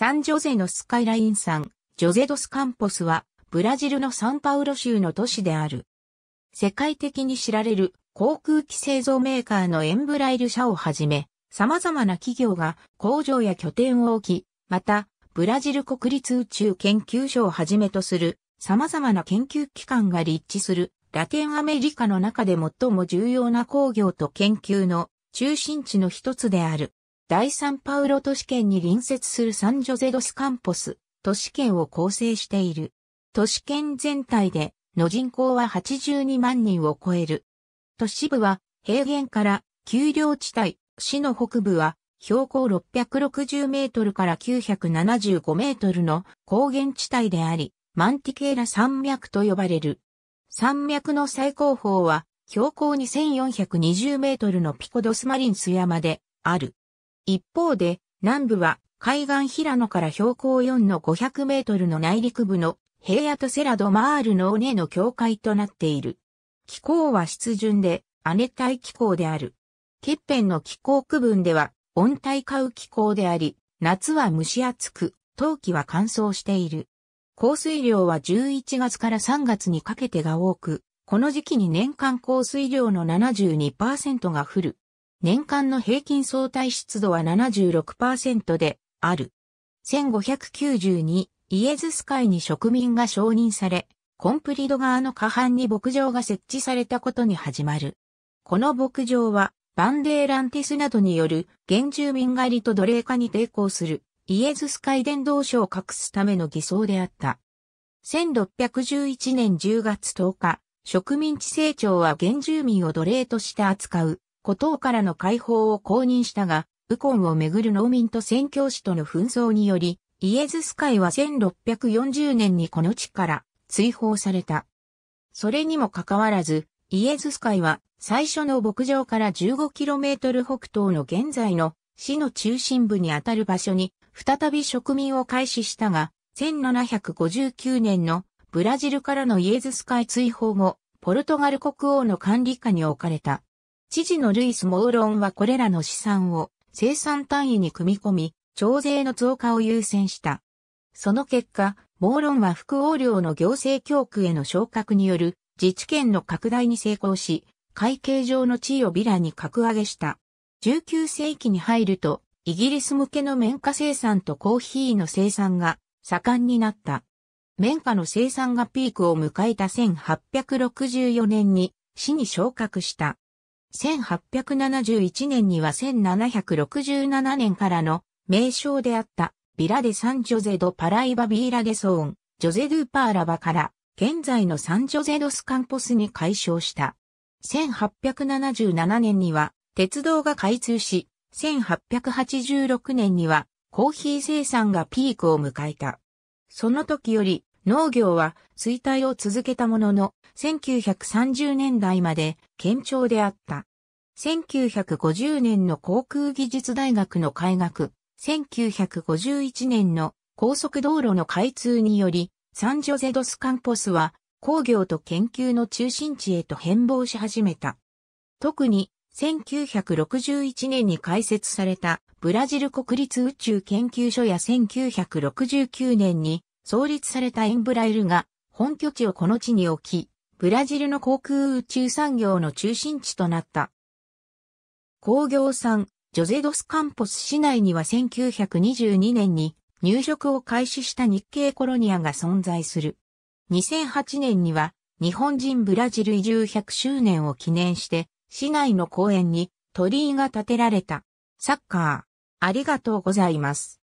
サンジョゼのスカイラインさん、ジョゼドスカンポスは、ブラジルのサンパウロ州の都市である。世界的に知られる航空機製造メーカーのエンブライル社をはじめ、様々な企業が工場や拠点を置き、また、ブラジル国立宇宙研究所をはじめとする様々な研究機関が立地するラテンアメリカの中で最も重要な工業と研究の中心地の一つである。第サンパウロ都市圏に隣接するサンジョゼドスカンポス、都市圏を構成している。都市圏全体での人口は82万人を超える。都市部は平原から丘陵地帯、市の北部は標高660メートルから975メートルの高原地帯であり、マンティケーラ山脈と呼ばれる。山脈の最高峰は標高2420メートルのピコドスマリンス山である。一方で、南部は海岸平野から標高4の500メートルの内陸部の平野とセラドマールの尾根の境界となっている。気候は湿潤で、亜熱帯気候である。欠片の気候区分では、温帯化雨気候であり、夏は蒸し暑く、冬季は乾燥している。降水量は11月から3月にかけてが多く、この時期に年間降水量の72%が降る。年間の平均相対湿度は76%である。1592イエズス会に植民が承認され、コンプリド川の下半に牧場が設置されたことに始まる。この牧場は、バンデーランティスなどによる原住民狩りと奴隷化に抵抗するイエズス会伝道書を隠すための偽装であった。1611年10月10日、植民地成長は原住民を奴隷として扱う古党からの解放を公認したが、ウコンをめぐる農民と宣教師との紛争により、イエズス会は1640年にこの地から追放された。それにもかかわらず、イエズス会は最初の牧場から 15km 北東の現在の市の中心部にあたる場所に再び植民を開始したが、1759年のブラジルからのイエズス会追放後、ポルトガル国王の管理下に置かれた。知事のルイス・モーロンはこれらの資産を生産単位に組み込み、徴税の増加を優先した。その結果、モーロンは副横領の行政教区への昇格による自治権の拡大に成功し、会計上の地位をビラに格上げした。19世紀に入ると、イギリス向けの綿花生産とコーヒーの生産が盛んになった。綿花の生産がピークを迎えた1864年に市に昇格した。1871年には1767年からの名称であったビラデ・サン・ジョゼ・ド・パライバ・ビーラデ・ソーン、ジョゼ・ドゥ・パーラバから現在のサン・ジョゼ・ド・スカンポスに改称した。1877年には鉄道が開通し、1886年にはコーヒー生産がピークを迎えた。その時より農業は衰退を続けたものの、1930年代まで堅調であった。1950年の航空技術大学の開学、1951年の高速道路の開通により、サンジョゼドスカンポスは工業と研究の中心地へと変貌し始めた。特に1961年に開設されたブラジル国立宇宙研究所や1969年に創立されたエンブライルが本拠地をこの地に置き、ブラジルの航空宇宙産業の中心地となった。工業産、ジョゼドスカンポス市内には1922年に入植を開始した日系コロニアが存在する。2008年には日本人ブラジル移住100周年を記念して市内の公園に鳥居が建てられた。サッカー、ありがとうございます。